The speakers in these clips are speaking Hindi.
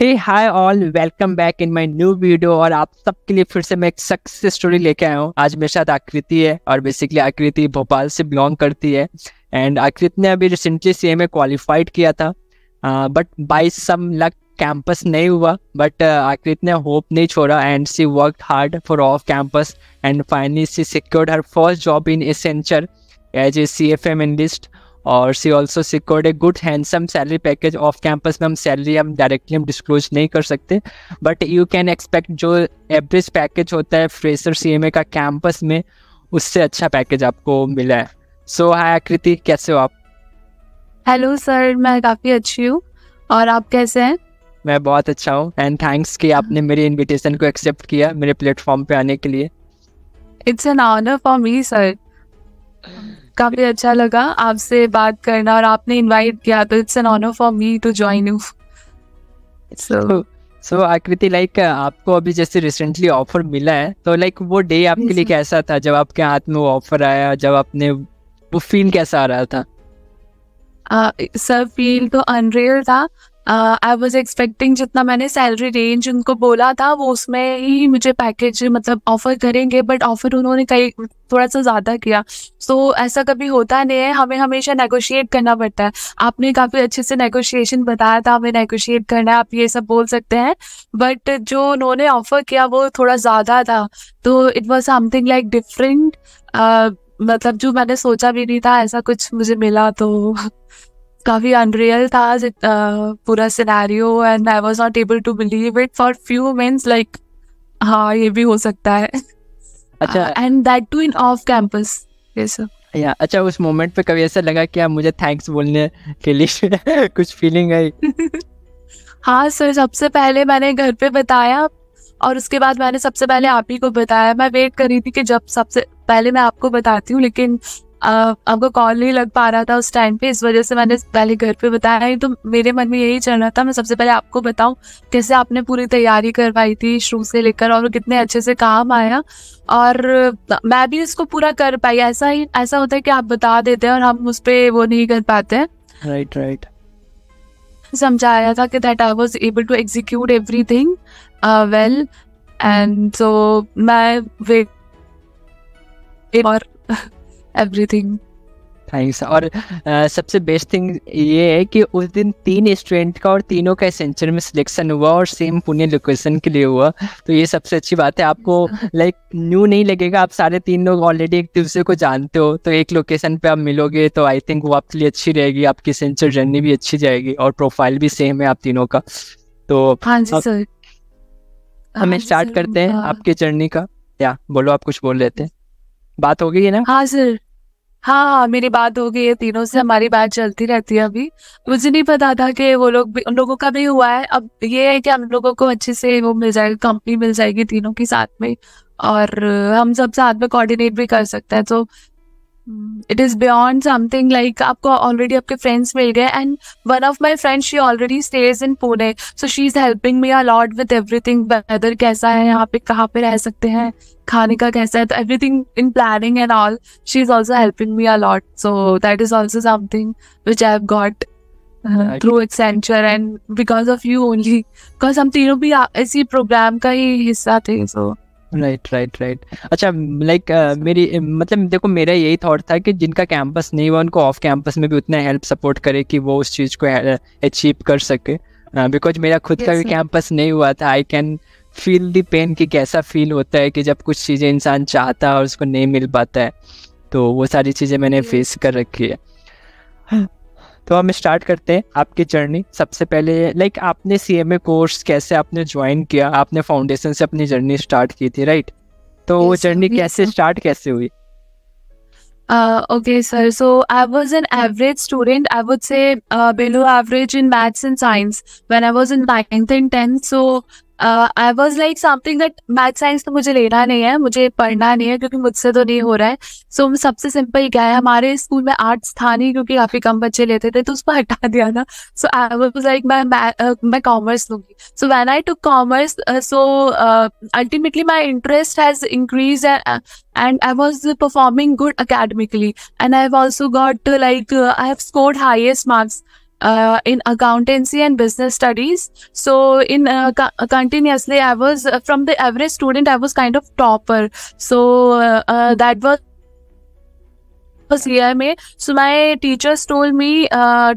Hey hi all welcome back in my new video और आप सबके लिए फिर से मैं एक सक्सेस स्टोरी लेके आया हूँ आज मेरे साथ आकृति है और बेसिकली आकृति भोपाल से बिलोंग करती है एंड आकृति ने अभी रिसेंटली सी एम क्वालिफाइड किया था but by some luck campus नहीं हुआ बट आकृति ने होप नहीं छोड़ा and she work hard for off campus and finally she secured her first job in Accenture as a C F M analyst और she also secured a good handsome salary package off campus में हम सैलरी हम डायरेक्टली हम डिस्क्लोज नहीं कर सकते बट यू कैन एक्सपेक्ट जो एवरेज पैकेज होता है फ्रेशर सी एम ए का कैंपस में उससे अच्छा पैकेज आपको मिला है सो हाय आकृति कैसे हो आप हेलो सर मैं काफ़ी अच्छी हूँ और आप कैसे हैं मैं बहुत अच्छा हूँ एंड थैंक्स कि आपने मेरे इनविटेशन को एक्सेप्ट किया मेरे प्लेटफॉर्म पे आने के लिए it's an honour for me sir काफी अच्छा लगा आपसे बात करना और आपने इनवाइट किया तो it's an honour for me to join you so so Akriti like आपको अभी जैसे रिसेंटली ऑफर मिला है तो लाइक like, वो डे आपके लिए कैसा था जब आपके हाथ में वो ऑफर आया जब आपने वो फील कैसा आ रहा था सर uh, फील तो अनरियल था आई वॉज एक्सपेक्टिंग जितना मैंने सैलरी रेंज उनको बोला था वो उसमें ही मुझे पैकेज मतलब ऑफर करेंगे बट ऑफर उन्होंने कई थोड़ा सा ज़्यादा किया सो so, ऐसा कभी होता नहीं है हमें हमेशा नेगोशिएट करना पड़ता है आपने काफ़ी अच्छे से नेगोशिएशन बताया था हमें नेगोशिएट करना है आप ये सब बोल सकते हैं बट जो उन्होंने ऑफर किया वो थोड़ा ज़्यादा था तो it was something like different मतलब जो मैंने सोचा भी नहीं था ऐसा कुछ मुझे मिला तो काफ़ी अनरियल था पूरा scenario and I was not able to believe it for few minutes like हाँ ये भी हो सकता है अच्छा and that too in off campus ये सब या अच्छा उस मोमेंट पे कभी ऐसा लगा कि आप मुझे थैंक्स बोलने के लिए कुछ फीलिंग आई हाँ सर सबसे पहले मैंने घर पे बताया और उसके बाद मैंने सबसे पहले आप ही को बताया मैं वेट कर रही थी कि जब सबसे पहले मैं आपको बताती हूँ लेकिन आपको कॉल नहीं लग पा रहा था उस टाइम पे इस वजह से मैंने पहले घर पे बताया नहीं तो मेरे मन में यही चल रहा था मैं सबसे पहले आपको बताऊं कैसे आपने पूरी तैयारी करवाई थी शुरू से लेकर और कितने अच्छे से काम आया और मैं भी इसको पूरा कर पाई ऐसा ही ऐसा होता है कि आप बता देते हैं और हम उस पर वो नहीं कर पाते हैं राइट राइट समझाया था कि that I was able to execute everything well and so मैं वे और एवरीथिंग थैंक्स और सबसे बेस्ट थिंग ये है कि उस दिन तीन स्टूडेंट का और तीनों का सेंचुरी में सिलेक्शन हुआ और सेम पुणे लोकेशन के लिए हुआ तो ये सबसे अच्छी बात है आपको लाइक like, न्यू नहीं लगेगा आप सारे तीन लोग ऑलरेडी एक दूसरे को जानते हो तो एक लोकेशन पे आप मिलोगे तो आई थिंक वो आपके लिए अच्छी रहेगी आपकी सेंचुरी जर्नी भी अच्छी जाएगी और प्रोफाइल भी सेम है आप तीनों का तो हाँ जी सर हमें स्टार्ट हाँ करते हैं हाँ। आपके जर्नी का या बोलो आप कुछ बोल लेते हैं बात हो गई है ना हाँ सर हाँ हाँ मेरी बात हो गई है तीनों से हमारी बात चलती रहती है अभी मुझे नहीं पता था कि वो लोग भी उन लोगों का भी हुआ है अब ये है कि हम लोगों को अच्छे से वो मिल जाएगी कंपनी मिल जाएगी तीनों के साथ में और हम सब साथ में कोऑर्डिनेट भी कर सकते हैं तो it is beyond something like आपको ऑलरेडी आपके फ्रेंड्स मिल गए and one of my friend she already stays in Pune so she is helping me a lot with everything weather कैसा है यहाँ पे कहाँ पे रह सकते हैं खाने का कैसा है तो everything in planning and all she is also helping me a lot so that is also something which I have got through Accenture and because of you only because हम तीनों भी इसी प्रोग्राम का ही हिस्सा थे so so. Right right right अच्छा लाइक uh, मेरी मतलब देखो मेरा यही थॉट था कि जिनका कैंपस नहीं हुआ उनको ऑफ कैंपस में भी उतना हेल्प सपोर्ट करे कि वो उस चीज़ को अचीव uh, कर सके बिकॉज uh, मेरा खुद yes, का भी कैंपस नहीं हुआ था I can feel the pain कि कैसा फील होता है कि जब कुछ चीज़ें इंसान चाहता है और उसको नहीं मिल पाता है तो वो सारी चीज़ें मैंने फेस कर रखी है तो हम स्टार्ट करते हैं आपकी जर्नी सबसे पहले लाइक आपने सी एम ए कोर्स कैसे आपने ज्वाइन किया आपने फाउंडेशन से अपनी जर्नी स्टार्ट की थी राइट तो वो जर्नी कैसे स्टार्ट कैसे हुई Uh, okay, sir. So I was an average student. I would say uh, below average in maths and science when I was in ninth and tenth. So I was like something that math science तो मुझे लेना नहीं है मुझे पढ़ना नहीं है क्योंकि मुझसे तो नहीं हो रहा है सो so, सबसे सिंपल क्या है हमारे स्कूल में आर्ट्स था नहीं क्योंकि काफी कम बच्चे लेते थे तो उसको हटा दिया था सो आई वॉज लाइक मैं uh, मैं कॉमर्स लूंगी so when I to commerce so ultimately my interest has increase and I was performing good academically and I have also got like I have scored highest marks uh, in accountancy and business studies. So in uh, co continuously, I was uh, from the average student, I was kind of topper. So uh, uh, that was C A so my teachers told me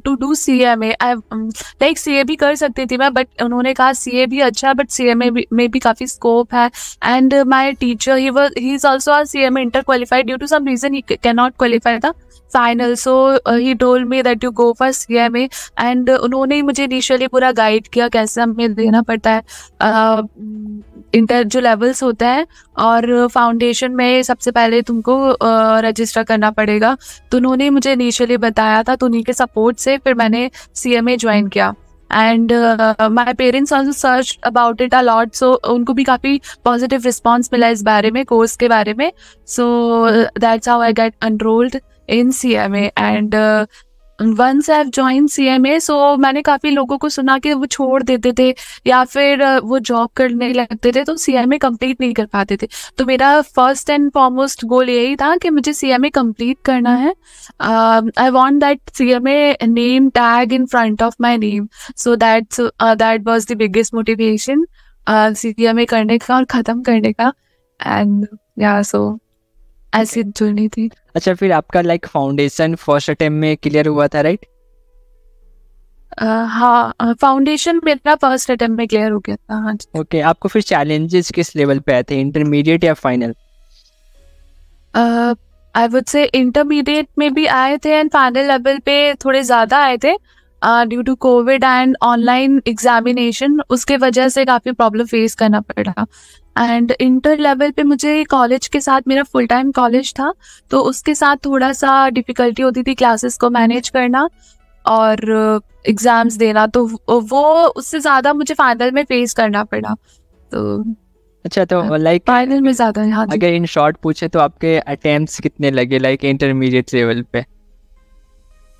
to do C M A I like C A भी कर सकती थी मैं बट उन्होंने कहा सी ए भी अच्छा बट सी एम ए में भी काफ़ी स्कोप है and my teacher he was he is also are C M A inter qualified due to some reason he can not qualify था final so he told me that you go for C M A and उन्होंने ही मुझे इनिशियली पूरा गाइड किया कैसे हमें देना पड़ता है uh, इंटर जो लेवल्स होते हैं और फाउंडेशन में सबसे पहले तुमको रजिस्टर करना पड़ेगा तो उन्होंने मुझे इनिशियली बताया था तो उन्हीं के सपोर्ट से फिर मैंने सी एम ए ज्वाइन किया and my parents also search about it a lot so उनको भी काफ़ी पॉजिटिव रिस्पॉन्स मिला इस बारे में कोर्स के बारे में so that's how I get enrolled in C M A and once I have join C M A so मैंने काफ़ी लोगों को सुना कि वो छोड़ देते थे या फिर वो जॉब करने लगते थे तो सी एम ए कम्प्लीट नहीं कर पाते थे तो मेरा फर्स्ट एंड फॉरमोस्ट गोल यही था कि मुझे सी एम ए कम्प्लीट करना है I want that C M A name tag in front of my name so that's that was the biggest motivation C M A करने का और ख़त्म करने का एंड या सो ऐसी okay. थी अच्छा फिर आपका लाइक फाउंडेशन फर्स्ट अटेम्प्ट में क्लियर हुआ था राइट हाँ फाउंडेशन मेरा फर्स्ट अटेम्प्ट में क्लियर हो गया था हाँ जी ओके आपको फिर चैलेंजेस किस लेवल पे आए थे इंटरमीडिएट या final I would say intermediate में भी आए थे एंड फाइनल लेवल पे थोड़े ज़्यादा आए थे due to Covid and online examination उसके वजह से काफ़ी प्रॉब्लम फेस करना पड़ा एंड इंटर लेवल पे मुझे कॉलेज के साथ मेरा फुल टाइम कॉलेज था तो उसके साथ थोड़ा सा डिफ़िकल्टी होती थी क्लासेस को मैनेज करना और एग्ज़ाम्स uh, देना तो वो उससे ज़्यादा मुझे फाइनल में फेस करना पड़ा तो अच्छा तो लाइक फाइनल में ज़्यादा हाँ अगर इन शॉर्ट पूछे तो आपके अटेम्प्ट्स कितने लगे लाइक इंटरमीडिएट लेवल पे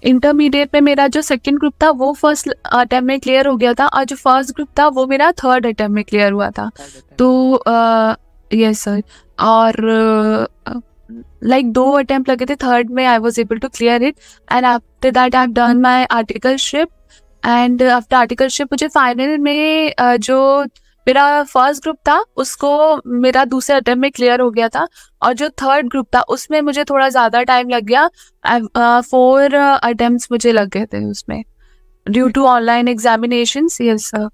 इंटरमीडिएट में मेरा जो सेकंड ग्रुप था वो फर्स्ट अटैम्प uh, में क्लियर हो गया था और जो फर्स्ट ग्रुप था वो मेरा थर्ड अटैम्प में क्लियर हुआ था तो यस uh, सर और लाइक uh, दो अटैम्प्ट लगे थे थर्ड में I was able to clear it and after that I done my articleship and after articleship मुझे फाइनल में जो मेरा फर्स्ट ग्रुप था उसको मेरा दूसरे अटेम्प्ट में क्लियर हो गया था और जो थर्ड ग्रुप था उसमें मुझे थोड़ा ज़्यादा टाइम लग गया फोर अटेम्प्ट uh, uh, मुझे लग गए थे उसमें due to online examination yes sir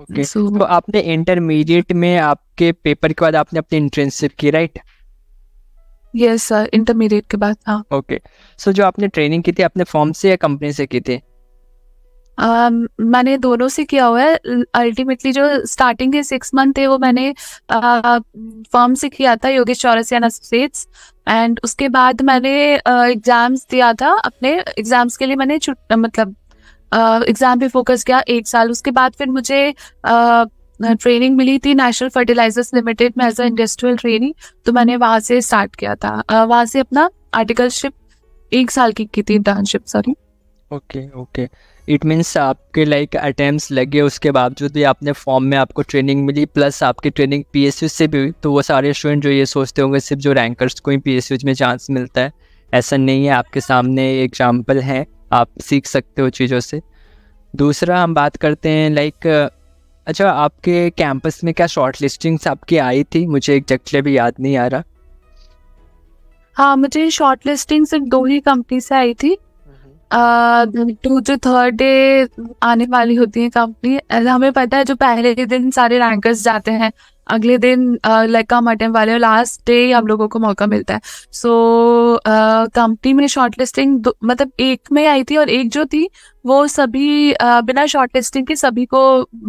okay तो आपने इंटरमीडिएट में आपके पेपर के बाद आपने अपने इंटर्नशिप की राइट यस सर इंटरमीडिएट के बाद हाँ ओके सो जो आपने ट्रेनिंग की थी अपने फॉर्म से या कंपनी से की थी मैंने दोनों से किया हुआ है अल्टीमेटली जो स्टार्टिंग के सिक्स मंथ थे वो मैंने फॉर्म से किया था योगेश चौरसिया स्टेट्स एंड उसके बाद मैंने एग्जाम्स दिया था अपने एग्जाम्स के लिए मैंने मतलब एग्जाम पे फोकस किया एक साल उसके बाद फिर मुझे ट्रेनिंग मिली थी नेशनल फर्टिलाइजर्स लिमिटेड में एज अ इंडस्ट्रियल ट्रेनिंग तो मैंने वहाँ से स्टार्ट किया था वहाँ से अपना आर्टिकलशिप एक साल की की थी internship sorry okay okay it means आपके लाइक अटैम्प्ट लगे उसके बावजूद भी आपने फॉर्म में आपको ट्रेनिंग मिली प्लस आपकी ट्रेनिंग पी से भी हुई तो वो सारे स्टूडेंट जो ये सोचते होंगे सिर्फ जो रैंकर्स को ही पी में चांस मिलता है ऐसा नहीं है आपके सामने एग्जाम्पल है आप सीख सकते हो चीज़ों से दूसरा हम बात करते हैं लाइक अच्छा आपके कैंपस में क्या शॉर्ट लिस्टिंग्स आपकी आई थी मुझे एग्जैक्टली अभी याद नहीं आ रहा हाँ मुझे शॉर्ट लिस्टिंग सिर्फ दो ही कंपनी से आई थी टू टू थर्ड डे आने वाली होती है कंपनी हमें पता है जो पहले के दिन सारे रैंकर्स जाते हैं अगले दिन लाइक कम अटेम्प वाले लास्ट डे ही हम लोगों को मौका मिलता है सो कंपनी में शॉर्ट लिस्टिंग मतलब एक में आई थी और एक जो थी वो सभी uh, बिना शॉर्ट लिस्टिंग के सभी को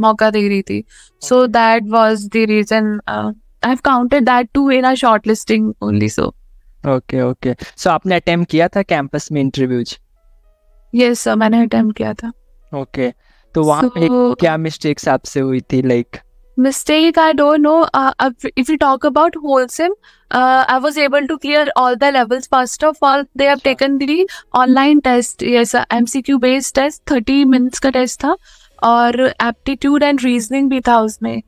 मौका दे रही थी so that was the reason I have counted that too in a shortlisting only so okay okay so आपने अटेम्प्ट किया था कैंपस में इंटरव्यूज यस yes, sir, मैंने अटेम्प्ट किया था ओके okay. तो वहाँ so, पे क्या मिस्टेक्स आपसे हुई थी like mistake i don't know uh, if we talk about wholesome uh, i was able to clear all the levels first of all they have taken the online test yes mcq based test 30 minutes का टेस्ट था और एप्टीट्यूड एंड रीजनिंग भी था उसमें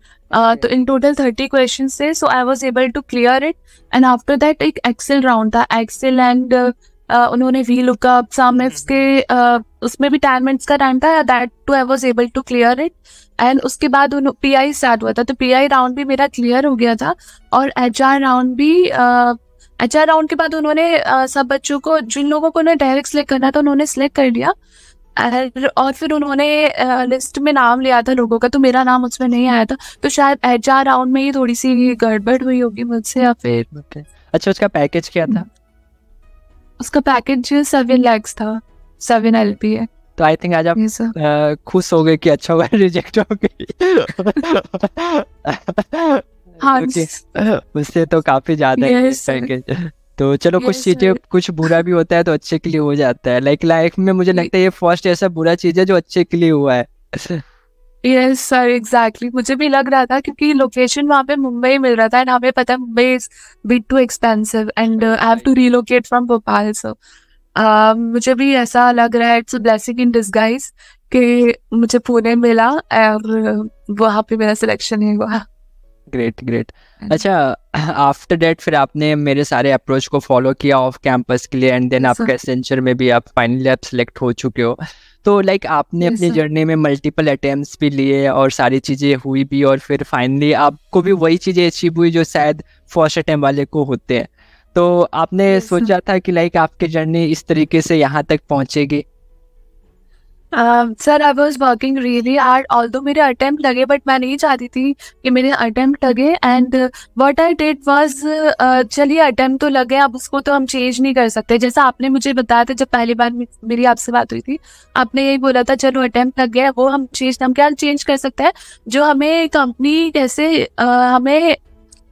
तो इन टोटल थर्टी क्वेश्चन थे so I was able to clear it and after that एक एक्सेल राउंड था एक्सेल एंड uh, Uh, उन्होंने वी लुकअप सम इफ्स के uh, उसमें भी टेन मिनट्स का टाइम था that too I was able to clear it and उसके बाद पी आई स्टार्ट हुआ था तो पी आई राउंड भी मेरा क्लियर हो गया था और एच आर राउंड भी एच आर राउंड के बाद उन्होंने सब बच्चों को जिन लोगों को उन्हें डायरेक्ट सेलेक्ट करना था उन्होंने सेलेक्ट कर लिया और फिर उन्होंने लिस्ट में नाम लिया था लोगों का तो मेरा नाम उसमें नहीं आया था तो शायद एच आर राउंड में ही थोड़ी सी गड़बड़ हुई होगी मुझसे या फिर अच्छा उसका पैकेज क्या था उसका पैकेज जो सेवन लैक्स था सेवन एल पी है तो आई थिंक आज आप yes, uh, खुश हो गए कि अच्छा हुआ रिजेक्ट हो गए हाँ उससे तो काफी ज्यादा yes, तो चलो yes, कुछ चीजें कुछ बुरा भी होता है तो अच्छे के लिए हो जाता है लाइक like, लाइफ में मुझे लगता है ये फर्स्ट ऐसा बुरा चीज है जो अच्छे के लिए हुआ है यस सर एग्जैक्टली मुझे भी लग रहा था क्योंकि लोकेशन वहाँ पे मुंबई मिल रहा था एंड हमें पता है Mumbai is bit too expensive and I have to relocate from Bhopal so um, मुझे भी ऐसा लग रहा है इट्स ब्लेसिंग इन डिस्गाइज कि मुझे पुणे मिला और वहाँ पे मेरा सिलेक्शन ही हुआ ग्रेट ग्रेट अच्छा आफ्टर डेट फिर आपने मेरे सारे अप्रोच को फॉलो किया ऑफ कैंपस के लिए एंड देन आपके एसेंचर में भी आप फाइनली आप सिलेक्ट हो चुके हो तो लाइक आपने अपने अपनी जर्नी में मल्टीपल अटेम्प्ट भी लिए और सारी चीज़ें हुई भी और फिर फाइनली आपको भी वही चीज़ें अचीव हुई जो शायद फर्स्ट अटेम्प्ट वाले को होते हैं तो आपने सोचा था कि लाइक आपकी जर्नी इस तरीके से यहाँ तक पहुँचेगी sir I was working really hard all दो मेरे अटैम्प्ट लगे बट मैं नहीं चाहती थी कि मेरे अटैम्प्ट लगे and what I that was चलिए अटैम्प्ट तो लगे अब उसको तो हम चेंज नहीं कर सकते जैसा आपने मुझे बताया था जब पहली बार मेरी आपसे बात हुई थी आपने यही बोला था चलो अटैम्प्ट लग गया वो हम चेंज हम क्या चेंज कर सकते हैं जो हमें कंपनी कैसे uh, हमें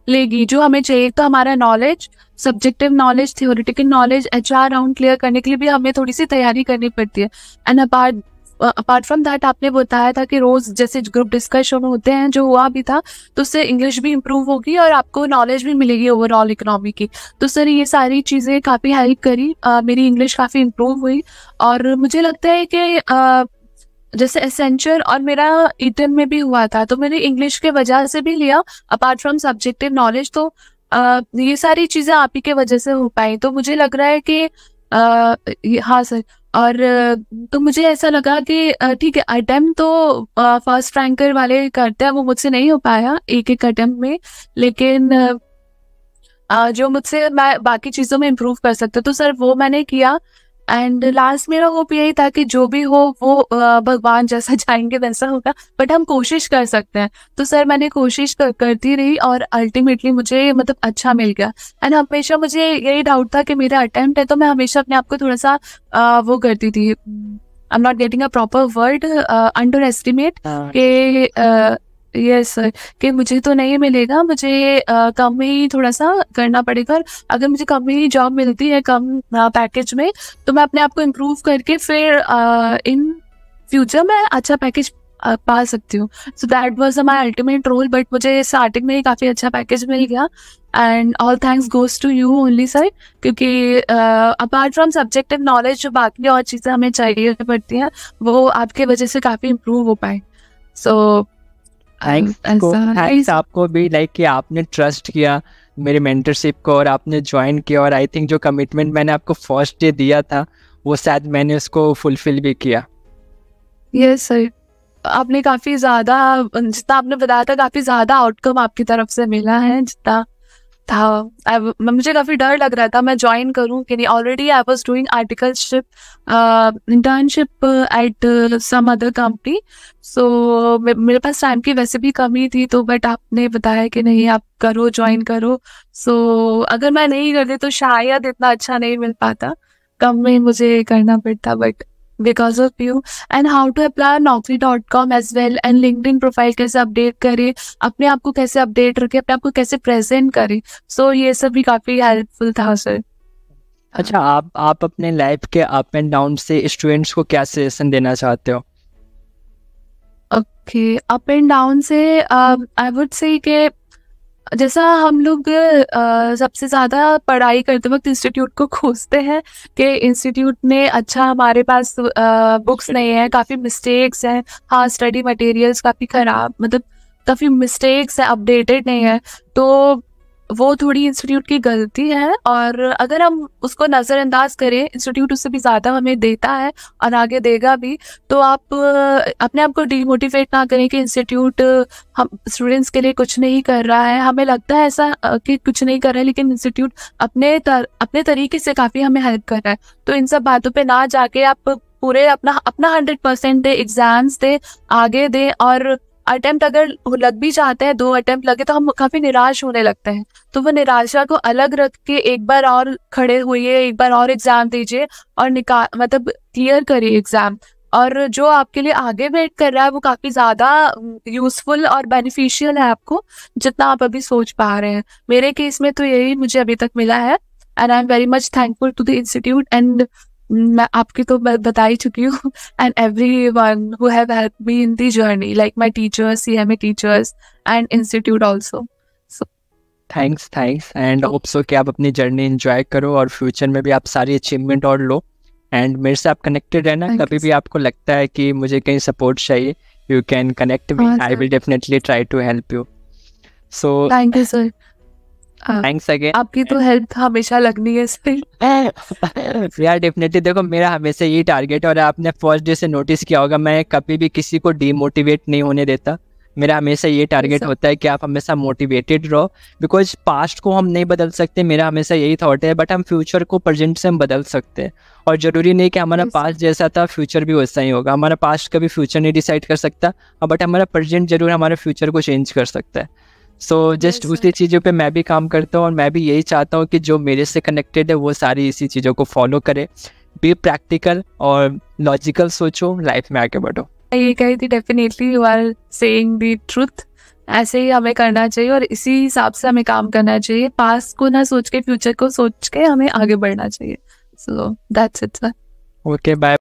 लेगी जो हमें चाहिए तो हमारा knowledge subjective knowledge theoretical knowledge H R round clear करने के लिए भी हमें थोड़ी सी तैयारी करनी पड़ती है and apart apart from that आपने बताया था कि रोज जैसे ग्रुप डिस्कशन होते हैं जो हुआ भी था तो उससे इंग्लिश भी इम्प्रूव होगी और आपको नॉलेज भी मिलेगी ओवरऑल इकोनॉमी की तो सर ये सारी चीज़ें काफ़ी हेल्प करी आ, मेरी इंग्लिश काफ़ी इम्प्रूव हुई और मुझे लगता है कि जैसे एसेंचर और मेरा ईटन में भी हुआ था तो मैंने इंग्लिश के वजह से भी लिया अपार्ट फ्रॉम सब्जेक्टिव नॉलेज तो आ, ये सारी चीज़ें आप ही के वजह से हो पाई तो मुझे लग रहा है कि आ, हाँ सर और तो मुझे ऐसा लगा कि ठीक है अटेम्प्ट तो फर्स्ट रैंकर वाले करते हैं वो मुझसे नहीं हो पाया एक एक अटेम्प्ट में लेकिन जो मुझसे मैं बाकी चीज़ों में इम्प्रूव कर सकते तो सर वो मैंने किया एंड लास्ट मेरा होप यही था कि जो भी हो वो भगवान जैसा चाहेंगे वैसा होगा बट हम कोशिश कर सकते हैं तो सर मैंने कोशिश कर, करती रही और अल्टीमेटली मुझे मतलब अच्छा मिल गया एंड हमेशा मुझे यही डाउट था कि मेरा अटेम्प्ट है तो मैं हमेशा अपने आप को थोड़ा सा आ, वो करती थी I am not getting a proper word underestimate के यस सर कि मुझे तो नहीं मिलेगा मुझे आ, कम ही थोड़ा सा करना पड़ेगा और अगर मुझे कम ही जॉब मिलती है कम पैकेज में तो मैं अपने आप को इम्प्रूव करके फिर आ, इन फ्यूचर में अच्छा पैकेज पा सकती हूँ so that was my ultimate role but मुझे स्टार्टिंग में ही काफ़ी अच्छा पैकेज मिल गया and all thanks goes to you only sir क्योंकि अपार्ट फ्रॉम सब्जेक्टिव नॉलेज जो बाकी और चीज़ें हमें चाहिए पड़ती हैं वो आपके वजह से काफ़ी इम्प्रूव हो पाए सो so, थैंक्स आपको भी लाइक कि आपने ट्रस्ट किया मेरे मेंटरशिप को और आपने ज्वाइन किया और आई थिंक जो कमिटमेंट मैंने आपको फर्स्ट डे दिया था वो शायद मैंने उसको फुलफिल भी किया यस सर आपने काफ़ी ज़्यादा जितना आपने बताया था काफ़ी ज़्यादा आउटकम आपकी तरफ से मिला है जितना था I, मुझे काफ़ी डर लग रहा था मैं ज्वाइन करूँ कि नहीं already I was doing articleship internship at some other company सो मेरे पास टाइम की वैसे भी कमी थी तो बट आपने बताया कि नहीं आप करो ज्वाइन करो सो so, अगर मैं नहीं करती तो शायद इतना अच्छा नहीं मिल पाता कम में मुझे करना पड़ता but because of you and how to apply Naukri dot com as well and linked profile कैसे अपडेट करें अपने आप को कैसे अपडेट रखें अपने आप को कैसे प्रेजेंट करें सो so, ये सब भी काफ़ी हेल्पफुल था सर अच्छा आप आप अपने लाइफ के अप एंड डाउन से स्टूडेंट्स को क्या सजेशन देना चाहते हो ओके अप एंड डाउन से आई वुड से कि जैसा हम लोग सबसे ज़्यादा पढ़ाई करते वक्त इंस्टीट्यूट को खोजते हैं कि इंस्टीट्यूट में अच्छा हमारे पास आ, बुक्स नहीं है काफ़ी मिस्टेक्स हैं हाँ स्टडी मटेरियल्स काफ़ी ख़राब मतलब काफ़ी मिस्टेक्स है अपडेटेड नहीं है तो वो थोड़ी इंस्टीट्यूट की गलती है और अगर हम उसको नज़रअंदाज करें इंस्टीट्यूट उससे भी ज़्यादा हमें देता है और आगे देगा भी तो आप अपने आप को डीमोटिवेट ना करें कि इंस्टीट्यूट हम स्टूडेंट्स के लिए कुछ नहीं कर रहा है हमें लगता है ऐसा कि कुछ नहीं कर रहा है लेकिन इंस्टीट्यूट अपने तर, अपने तरीके से काफ़ी हमें हेल्प कर रहा है तो इन सब बातों पर ना जाके आप पूरे अपना अपना हंड्रेड परसेंट दे एग्ज़ाम्स दे आगे दे और अटेम्प्ट अगर लग भी जाते हैं दो अटेम्प्ट लगे तो हम काफी निराश होने लगते हैं तो वो निराशा को अलग रख के एक बार और खड़े हुए एक बार और एग्जाम दीजिए और निकाल मतलब क्लियर करिए एग्जाम और जो आपके लिए आगे वेट कर रहा है वो काफ़ी ज़्यादा यूज़फुल और बेनिफिशियल है आपको जितना आप अभी सोच पा रहे हैं मेरे केस में तो यही मुझे अभी तक मिला है and I am very much thankful to the institute and मैं आपकी तो बता ही चुकी हूँ and everyone have help me in the journey like my teachers C M A teachers and institute also thanks thanks and hope so कि आप अपनी जर्नी एंजॉय करो और फ्यूचर में भी आप सारी अचीवमेंट और लो एंड मेरे से आप कनेक्टेड रहना कभी भी आपको लगता है कि मुझे कहीं सपोर्ट चाहिए you can connect me I will definitely try to help you so thank you sir thanks हाँ। अगेन आपकी तो हेल्प हमेशा लगनी है स्टिल यार डेफिनेटली देखो मेरा हमेशा यही टारगेट और आपने फर्स्ट डे से नोटिस किया होगा मैं कभी भी किसी को डीमोटिवेट नहीं होने देता मेरा हमेशा ये टारगेट होता है कि आप हमेशा मोटिवेटेड रहो बिकॉज पास्ट को हम नहीं बदल सकते मेरा हमेशा यही थॉट है बट हम फ्यूचर को प्रेजेंट से हम बदल सकते हैं और ज़रूरी नहीं कि हमारा पास्ट जैसा था फ्यूचर भी वैसा ही होगा हमारा पास्ट कभी फ्यूचर नहीं डिसाइड कर सकता बट हमारा प्रेजेंट जरूर हमारे फ्यूचर को चेंज कर सकता है सो so, जस्ट yes, उसी चीज़ों पे मैं भी काम करता हूँ और मैं भी यही चाहता हूँ कि जो मेरे से कनेक्टेड है वो सारी इसी चीज़ों को फॉलो करे बी प्रैक्टिकल और लॉजिकल सोचो लाइफ में आगे बढ़ो ये कही थी definitely you are saying the truth ऐसे ही हमें करना चाहिए और इसी हिसाब से हमें काम करना चाहिए पास को ना सोच के फ्यूचर को सोच के हमें आगे बढ़ना चाहिए so that's it sir okay bye